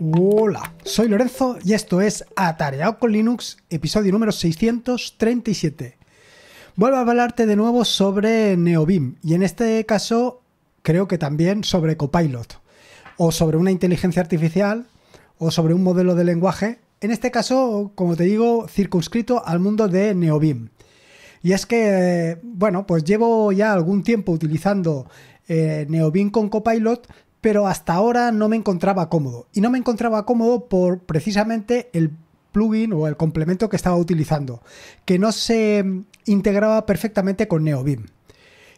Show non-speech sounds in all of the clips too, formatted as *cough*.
Hola, soy Lorenzo y esto es Atareado con Linux, episodio número 637. Vuelvo a hablarte de nuevo sobre Neobim y en este caso creo que también sobre Copilot o sobre una inteligencia artificial o sobre un modelo de lenguaje, en este caso, como te digo, circunscrito al mundo de Neobim Y es que, bueno, pues llevo ya algún tiempo utilizando eh, Neobim con Copilot pero hasta ahora no me encontraba cómodo. Y no me encontraba cómodo por precisamente el plugin o el complemento que estaba utilizando, que no se integraba perfectamente con NeoBeam.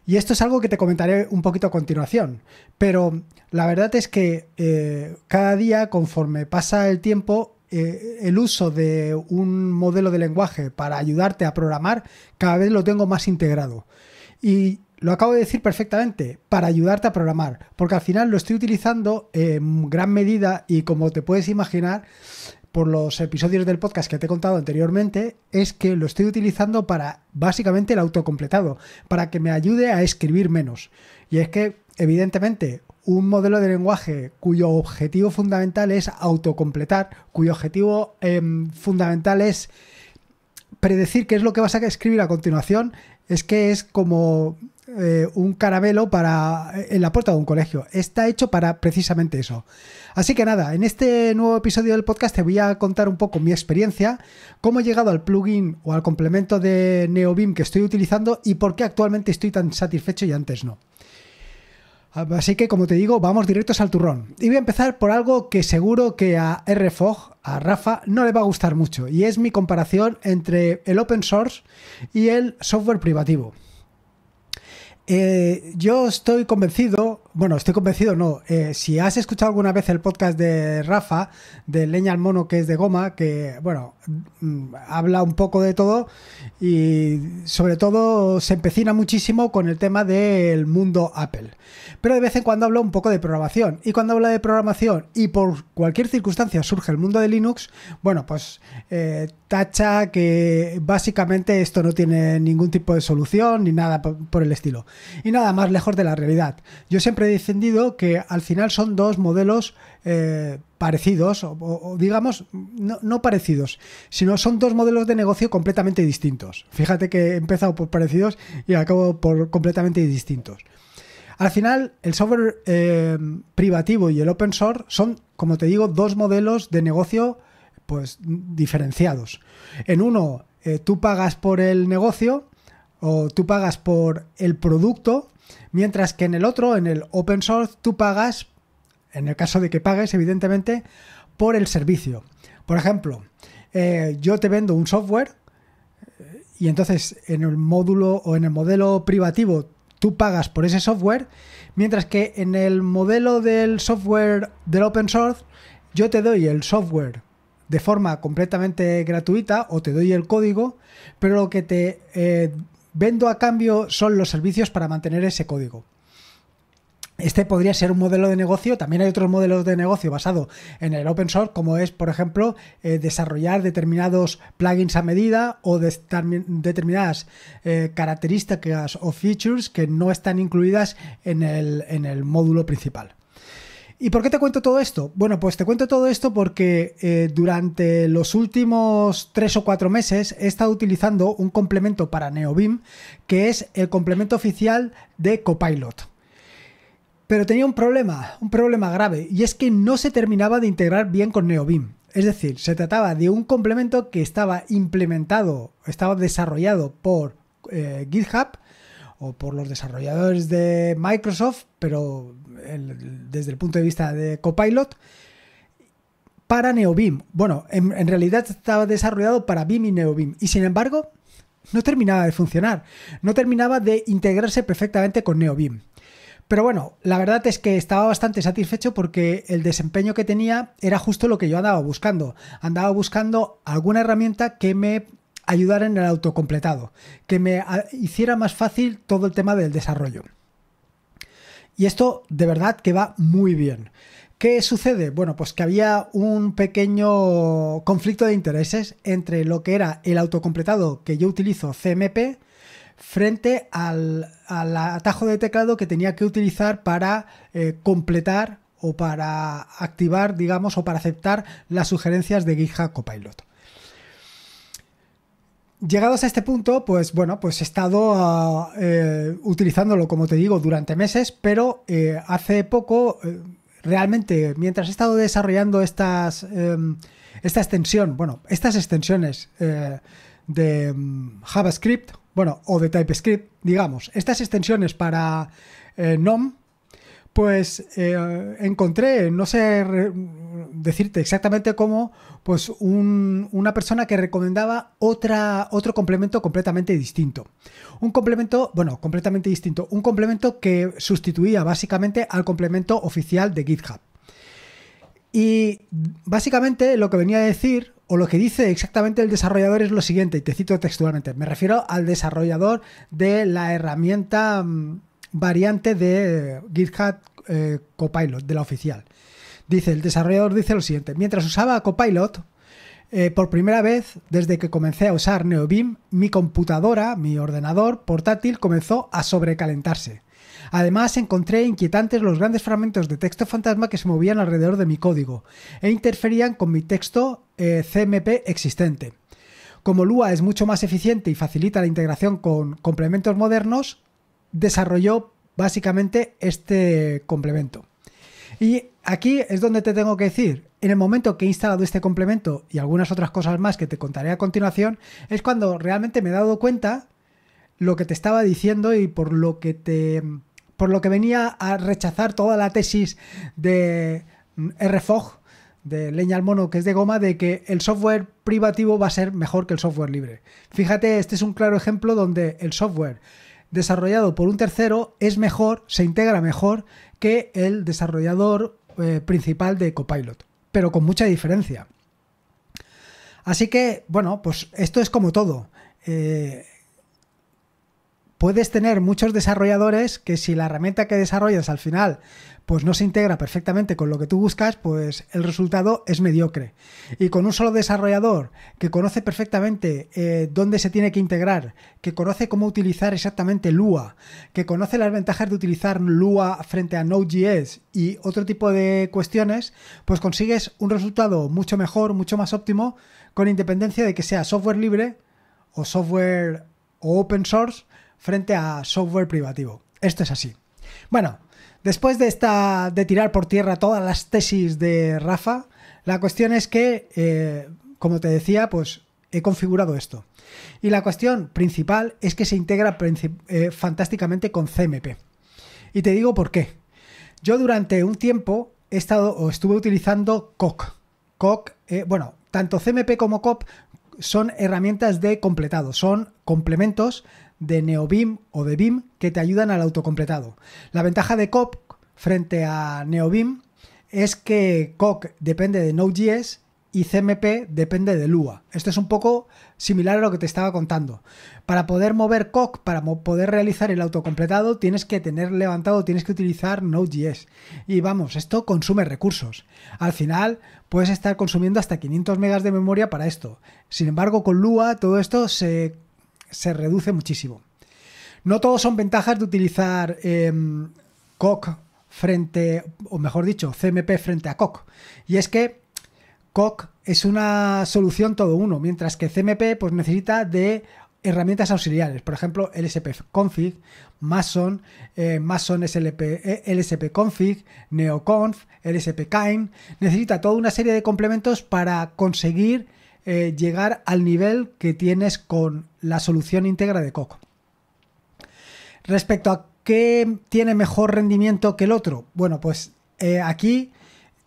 Y esto es algo que te comentaré un poquito a continuación, pero la verdad es que eh, cada día, conforme pasa el tiempo, eh, el uso de un modelo de lenguaje para ayudarte a programar, cada vez lo tengo más integrado. Y lo acabo de decir perfectamente, para ayudarte a programar, porque al final lo estoy utilizando en gran medida y como te puedes imaginar por los episodios del podcast que te he contado anteriormente, es que lo estoy utilizando para básicamente el autocompletado, para que me ayude a escribir menos. Y es que, evidentemente, un modelo de lenguaje cuyo objetivo fundamental es autocompletar, cuyo objetivo em, fundamental es predecir qué es lo que vas a escribir a continuación, es que es como eh, un caramelo para, eh, en la puerta de un colegio. Está hecho para precisamente eso. Así que nada, en este nuevo episodio del podcast te voy a contar un poco mi experiencia, cómo he llegado al plugin o al complemento de NeoBeam que estoy utilizando y por qué actualmente estoy tan satisfecho y antes no. Así que, como te digo, vamos directos al turrón. Y voy a empezar por algo que seguro que a RFOG, a Rafa, no le va a gustar mucho, y es mi comparación entre el open source y el software privativo. Eh, yo estoy convencido, bueno, estoy convencido, no. Eh, si has escuchado alguna vez el podcast de Rafa, de Leña al Mono, que es de goma, que, bueno, mm, habla un poco de todo y sobre todo se empecina muchísimo con el tema del mundo Apple. Pero de vez en cuando habla un poco de programación. Y cuando habla de programación y por cualquier circunstancia surge el mundo de Linux, bueno, pues eh, tacha que básicamente esto no tiene ningún tipo de solución ni nada por, por el estilo. Y nada más lejos de la realidad. Yo siempre Defendido que al final son dos modelos eh, parecidos, o, digamos, no, parecidos, sino son dos modelos de negocio completamente distintos. Fíjate que he empezado por parecidos y acabo por completamente distintos. Al final, el software eh, privativo y el open source son, como te digo, dos modelos de negocio pues diferenciados. En uno, eh, tú pagas por el negocio o tú pagas por el producto mientras que en el otro, en el open source, tú pagas, en el caso de que pagues, evidentemente, por el servicio. Por ejemplo, eh, yo te vendo un software y entonces en el módulo o en el modelo privativo tú pagas por ese software, mientras que en el modelo del software del open source yo te doy el software de forma completamente gratuita o te doy el código, pero lo que te eh, vendo a cambio son los servicios para mantener ese código. Este podría ser un modelo de negocio. También hay otros modelos de negocio basado en el open source, como es, por ejemplo, eh, desarrollar determinados plugins a medida o determinadas eh, características o features que no están incluidas en el módulo principal. ¿Y por qué te cuento todo esto? Bueno, pues te cuento todo esto porque eh, durante los últimos tres o cuatro meses he estado utilizando un complemento para NeoBIM, que es el complemento oficial de Copilot. Pero tenía un problema, un problema grave, y es que no se terminaba de integrar bien con NeoBim. Es decir, se trataba de un complemento que estaba implementado, estaba desarrollado por eh, GitHub, o por los desarrolladores de Microsoft, pero desde el punto de vista de Copilot, para Neobim. Bueno, en, realidad estaba desarrollado para BIM y NeoBeam, y sin embargo no terminaba de funcionar, no terminaba de integrarse perfectamente con Neobim. Pero bueno, la verdad es que estaba bastante satisfecho porque el desempeño que tenía era justo lo que yo andaba buscando. Andaba buscando alguna herramienta que me ayudar en el autocompletado, que me ah, hiciera más fácil todo el tema del desarrollo. Y esto de verdad que va muy bien. ¿Qué sucede? Bueno, pues que había un pequeño conflicto de intereses entre lo que era el autocompletado que yo utilizo CMP frente al, atajo de teclado que tenía que utilizar para eh, completar o para activar, digamos, o para aceptar las sugerencias de GitHub Copilot. Llegados a este punto, pues bueno, pues he estado ah, eh, utilizándolo, como te digo, durante meses, pero eh, hace poco, eh, realmente, mientras he estado desarrollando estas, em, esta extensión, bueno, estas extensiones de mm, JavaScript, bueno, o de TypeScript, digamos, estas extensiones para GNOME, pues eh, encontré, no sé decirte exactamente cómo, pues una persona que recomendaba otra, otro complemento completamente distinto. Un complemento, bueno, completamente distinto, un complemento que sustituía básicamente al complemento oficial de GitHub. Y básicamente lo que venía a decir, o lo que dice exactamente el desarrollador es lo siguiente, y te cito textualmente, me refiero al desarrollador de la herramienta... Mm, variante de GitHub eh, Copilot, de la oficial. Dice, el desarrollador dice lo siguiente, mientras usaba Copilot, eh, por primera vez desde que comencé a usar NeoBeam, mi computadora, mi ordenador portátil comenzó a sobrecalentarse. Además, encontré inquietantes los grandes fragmentos de texto fantasma que se movían alrededor de mi código e interferían con mi texto eh, CMP existente. Como Lua es mucho más eficiente y facilita la integración con complementos modernos, desarrolló básicamente este complemento. Y aquí es donde te tengo que decir, en el momento que he instalado este complemento y algunas otras cosas más que te contaré a continuación, es cuando realmente me he dado cuenta lo que te estaba diciendo y por lo que te por lo que venía a rechazar toda la tesis de mm, RFOG de leña al mono que es de goma de que el software privativo va a ser mejor que el software libre. Fíjate, este es un claro ejemplo donde el software desarrollado por un tercero es mejor, se integra mejor que el desarrollador eh, principal de Copilot, pero con mucha diferencia. Así que, bueno, pues esto es como todo. Eh, puedes tener muchos desarrolladores que si la herramienta que desarrollas al final pues no se integra perfectamente con lo que tú buscas, pues el resultado es mediocre. Y con un solo desarrollador que conoce perfectamente eh, dónde se tiene que integrar, que conoce cómo utilizar exactamente Lua, que conoce las ventajas de utilizar Lua frente a Node.js y otro tipo de cuestiones, pues consigues un resultado mucho mejor, mucho más óptimo, con independencia de que sea software libre o software open source, frente a software privativo. Esto es así. Bueno, después de, esta, de tirar por tierra todas las tesis de Rafa, la cuestión es que, eh, como te decía, pues he configurado esto. Y la cuestión principal es que se integra eh, fantásticamente con CMP. Y te digo por qué. Yo durante un tiempo he estado o estuve utilizando COC. Eh, bueno, tanto CMP como COP son herramientas de completado, son complementos de Neobim o de BIM que te ayudan al autocompletado. La ventaja de COP frente a Neobim es que COC depende de Node.js y CMP depende de Lua. Esto es un poco similar a lo que te estaba contando. Para poder mover COC, para poder realizar el autocompletado, tienes que tener levantado, tienes que utilizar Node.js. Y vamos, esto consume recursos. Al final, puedes estar consumiendo hasta 500 megas de memoria para esto. Sin embargo, con Lua todo esto se se reduce muchísimo. No todos son ventajas de utilizar em, COC frente, o mejor dicho, CMP frente a COC. Y es que COC es una solución todo uno, mientras que CMP pues, necesita de herramientas auxiliares, por ejemplo, lspconfig, mason, eh, mason LSP eh, Config, neoconf, lspkind, necesita toda una serie de complementos para conseguir eh, llegar al nivel que tienes con la solución íntegra de Coco. Respecto a qué tiene mejor rendimiento que el otro, bueno, pues eh, aquí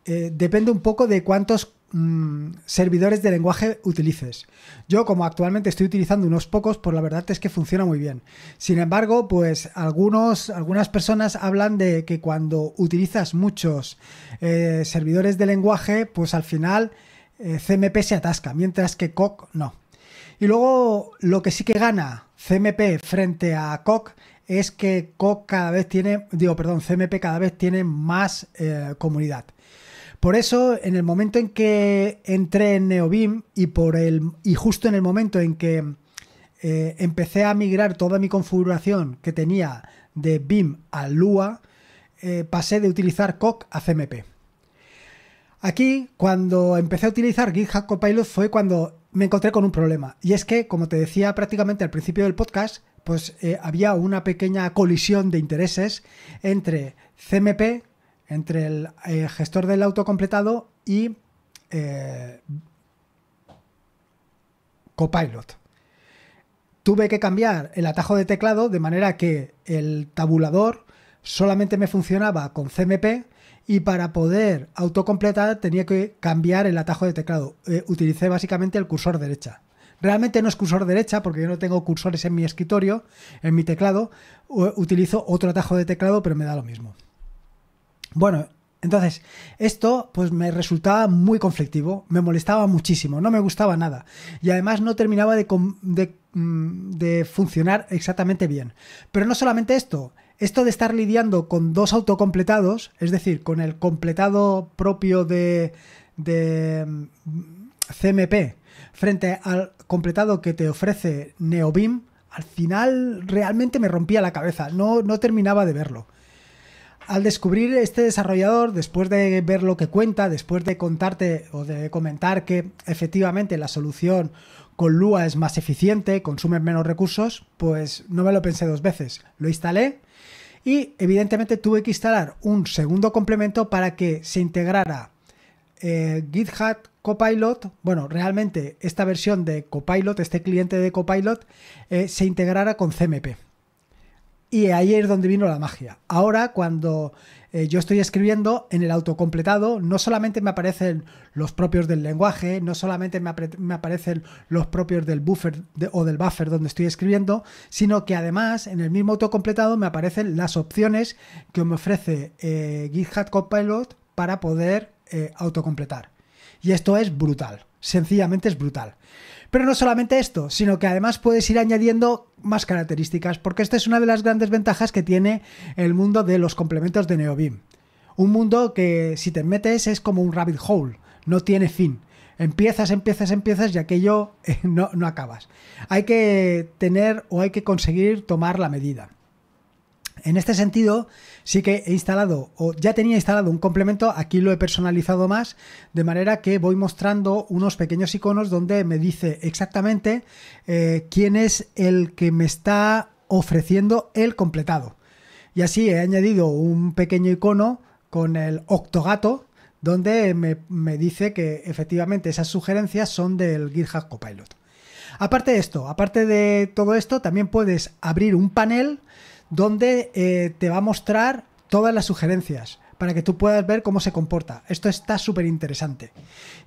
eh, depende un poco de cuántos mm, servidores de lenguaje utilices. Yo como actualmente estoy utilizando unos pocos, pues la verdad es que funciona muy bien. Sin embargo, pues algunos, algunas personas hablan de que cuando utilizas muchos servidores de lenguaje, pues al final eh, CMP se atasca, mientras que Koch no. Y luego lo que sí que gana CMP frente a Koch es que Koch cada vez tiene, digo, perdón, CMP cada vez tiene más eh, comunidad. Por eso, en el momento en que entré en Neobim y, por el, y justo en el momento en que eh, empecé a migrar toda mi configuración que tenía de BIM a Lua, pasé de utilizar Coq a CMP. Aquí, cuando empecé a utilizar GitHub Copilot fue cuando me encontré con un problema. Y es que, como te decía prácticamente al principio del podcast, pues eh, había una pequeña colisión de intereses entre CMP, entre el eh, gestor del autocompletado y eh, Copilot. Tuve que cambiar el atajo de teclado de manera que el tabulador solamente me funcionaba con CMP y para poder autocompletar tenía que cambiar el atajo de teclado. Eh, utilicé básicamente el cursor derecha. Realmente no es cursor derecha porque yo no tengo cursores en mi escritorio, en mi teclado. Eh, utilizo otro atajo de teclado, pero me da lo mismo. Bueno, entonces, esto pues me resultaba muy conflictivo, me molestaba muchísimo, no me gustaba nada y además no terminaba mm, de, funcionar exactamente bien. Pero no solamente esto, esto de estar lidiando con dos autocompletados, es decir, con el completado propio de, mm, CMP frente al completado que te ofrece Neobim, al final realmente me rompía la cabeza, no, no terminaba de verlo al descubrir este desarrollador, después de ver lo que cuenta, después de contarte o de comentar que efectivamente la solución con Lua es más eficiente, consume menos recursos, pues no me lo pensé dos veces. Lo instalé y evidentemente tuve que instalar un segundo complemento para que se integrara eh, GitHub Copilot, bueno, realmente esta versión de Copilot, este cliente de Copilot, eh, se integrara con CMP. Y ahí es donde vino la magia. Ahora, cuando eh, yo estoy escribiendo en el autocompletado, no solamente me aparecen los propios del lenguaje, no solamente me, aparecen los propios del buffer o del buffer donde estoy escribiendo, sino que además en el mismo autocompletado me aparecen las opciones que me ofrece eh, GitHub Copilot para poder eh, autocompletar. Y esto es brutal, sencillamente es brutal. Pero no solamente esto, sino que además puedes ir añadiendo más características, porque esta es una de las grandes ventajas que tiene el mundo de los complementos de NeoBeam. Un mundo que si te metes es como un rabbit hole, no tiene fin. Empiezas, empiezas, empiezas y aquello *laughs* eh, no, no acabas. Hay que tener o hay que conseguir tomar la medida. En este sentido, sí que he instalado o ya tenía instalado un complemento, aquí lo he personalizado más, de manera que voy mostrando unos pequeños iconos donde me dice exactamente eh, quién es el que me está ofreciendo el completado. Y así he añadido un pequeño icono con el octogato, donde me, me dice que efectivamente esas sugerencias son del GitHub Copilot. Aparte de esto, aparte de todo esto, también puedes abrir un panel donde eh, te va a mostrar todas las sugerencias para que tú puedas ver cómo se comporta. Esto está súper interesante.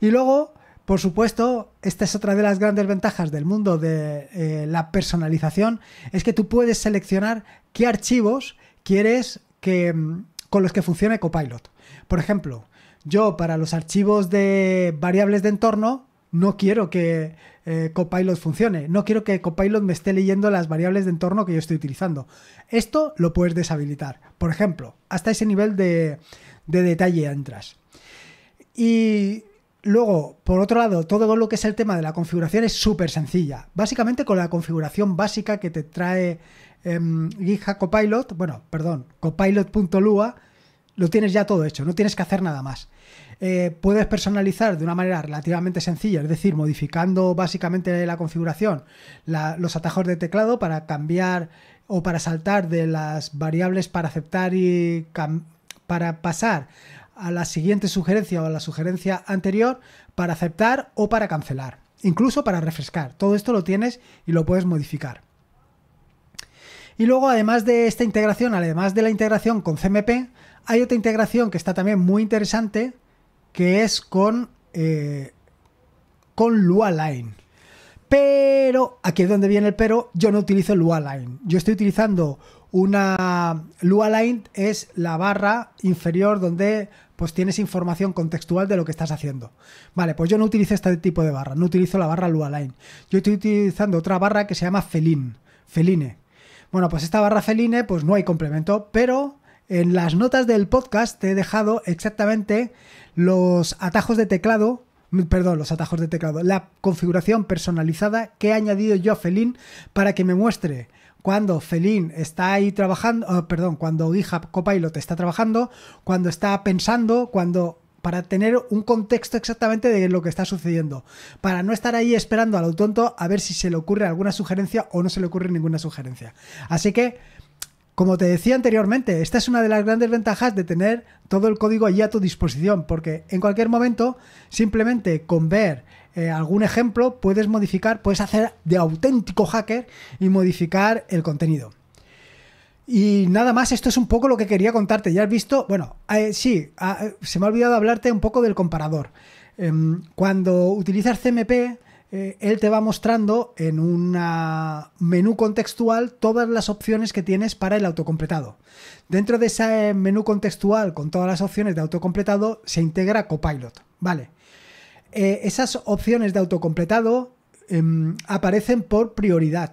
Y luego, por supuesto, esta es otra de las grandes ventajas del mundo de eh, la personalización, es que tú puedes seleccionar qué archivos quieres que, mm, con los que funcione Copilot. Por ejemplo, yo para los archivos de variables de entorno no quiero que eh, Copilot funcione, no quiero que Copilot me esté leyendo las variables de entorno que yo estoy utilizando. Esto lo puedes deshabilitar, por ejemplo, hasta ese nivel de, detalle entras. Y luego, por otro lado, todo lo que es el tema de la configuración es súper sencilla. Básicamente con la configuración básica que te trae em, gija Copilot, bueno, perdón, copilot.lua, lo tienes ya todo hecho, no tienes que hacer nada más. Eh, puedes personalizar de una manera relativamente sencilla, es decir, modificando básicamente la configuración, los atajos de teclado para cambiar o para saltar de las variables para aceptar y para pasar a la siguiente sugerencia o a la sugerencia anterior para aceptar o para cancelar, incluso para refrescar. Todo esto lo tienes y lo puedes modificar. Y luego, además de esta integración, además de la integración con CMP, hay otra integración que está también muy interesante, que es con, eh, con Lua Line. Pero, aquí es donde viene el pero, yo no utilizo Lua Line. Yo estoy utilizando una... Lua Line es la barra inferior donde pues tienes información contextual de lo que estás haciendo. Vale, pues yo no utilizo este tipo de barra, no utilizo la barra Lua Line. Yo estoy utilizando otra barra que se llama Feline. Feline. Bueno, pues esta barra Feline, pues no hay complemento, pero en las notas del podcast te he dejado exactamente los atajos de teclado, perdón, los atajos de teclado, la configuración personalizada que he añadido yo a Felin para que me muestre cuando Felin está ahí trabajando, oh, perdón, cuando GitHub Copilot está trabajando, cuando está pensando, cuando para tener un contexto exactamente de lo que está sucediendo, para no estar ahí esperando a lo tonto a ver si se le ocurre alguna sugerencia o no se le ocurre ninguna sugerencia. Así que como te decía anteriormente, esta es una de las grandes ventajas de tener todo el código allí a tu disposición, porque en cualquier momento, simplemente con ver eh, algún ejemplo, puedes modificar, puedes hacer de auténtico hacker y modificar el contenido. Y nada más, esto es un poco lo que quería contarte. Ya has visto, bueno, eh, sí, ah, eh, se me ha olvidado hablarte un poco del comparador. Em, cuando utilizas CMP, eh, él te va mostrando en un menú contextual todas las opciones que tienes para el autocompletado. Dentro de ese menú contextual con todas las opciones de autocompletado se integra Copilot, ¿vale? Eh, esas opciones de autocompletado em, aparecen por prioridad,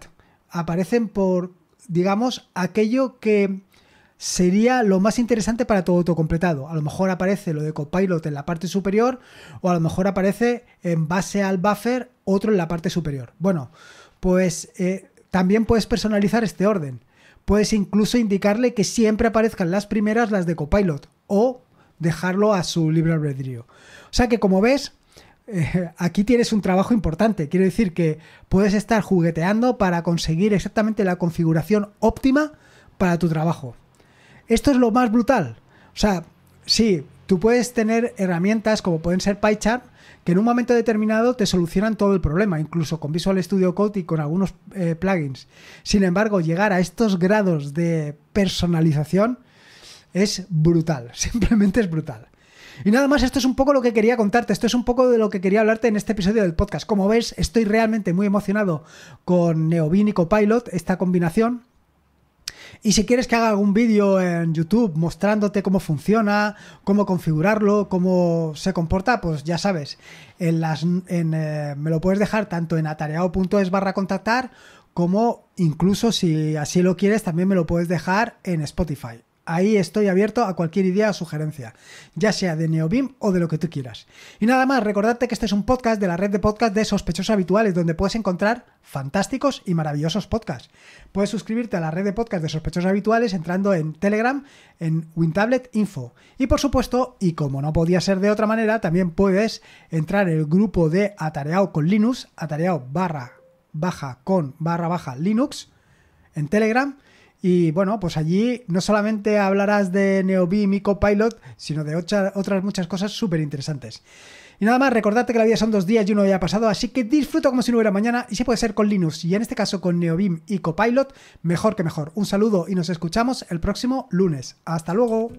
aparecen por, digamos, aquello que sería lo más interesante para todo autocompletado. A lo mejor aparece lo de copilot en la parte superior o a lo mejor aparece en base al buffer otro en la parte superior. Bueno, pues eh, también puedes personalizar este orden. Puedes incluso indicarle que siempre aparezcan las primeras las de copilot o dejarlo a su libre albedrío. O sea que como ves, eh, aquí tienes un trabajo importante. Quiero decir que puedes estar jugueteando para conseguir exactamente la configuración óptima para tu trabajo. Esto es lo más brutal. O sea, sí, tú puedes tener herramientas como pueden ser PyCharm que en un momento determinado te solucionan todo el problema, incluso con Visual Studio Code y con algunos eh, plugins. Sin embargo, llegar a estos grados de personalización es brutal, *laughs* simplemente es brutal. Y nada más, esto es un poco lo que quería contarte, esto es un poco de lo que quería hablarte en este episodio del podcast. Como ves, estoy realmente muy emocionado con Neovin y Copilot, esta combinación. Y si quieres que haga algún vídeo en YouTube mostrándote cómo funciona, cómo configurarlo, cómo se comporta, pues ya sabes, en las, eh, me lo puedes dejar tanto en atareado.es barra contactar como incluso si así lo quieres también me lo puedes dejar en Spotify. Ahí estoy abierto a cualquier idea o sugerencia, ya sea de Neobim o de lo que tú quieras. Y nada más, recordarte que este es un podcast de la red de podcast de sospechosos habituales, donde puedes encontrar fantásticos y maravillosos podcasts. Puedes suscribirte a la red de podcast de sospechosos habituales entrando en Telegram, en Wintablet Info. Y por supuesto, y como no podía ser de otra manera, también puedes entrar en el grupo de Atareado con Linux, Atareado barra baja con barra baja Linux, en Telegram y bueno, pues allí no solamente hablarás de NeoBeam y Copilot, sino de otras muchas cosas súper interesantes. Y nada más, recordarte que la vida son dos días y uno ya ha pasado, así que disfruta como si no hubiera mañana y si puede ser con Linux y en este caso con NeoBeam y Copilot, mejor que mejor. Un saludo y nos escuchamos el próximo lunes. Hasta luego.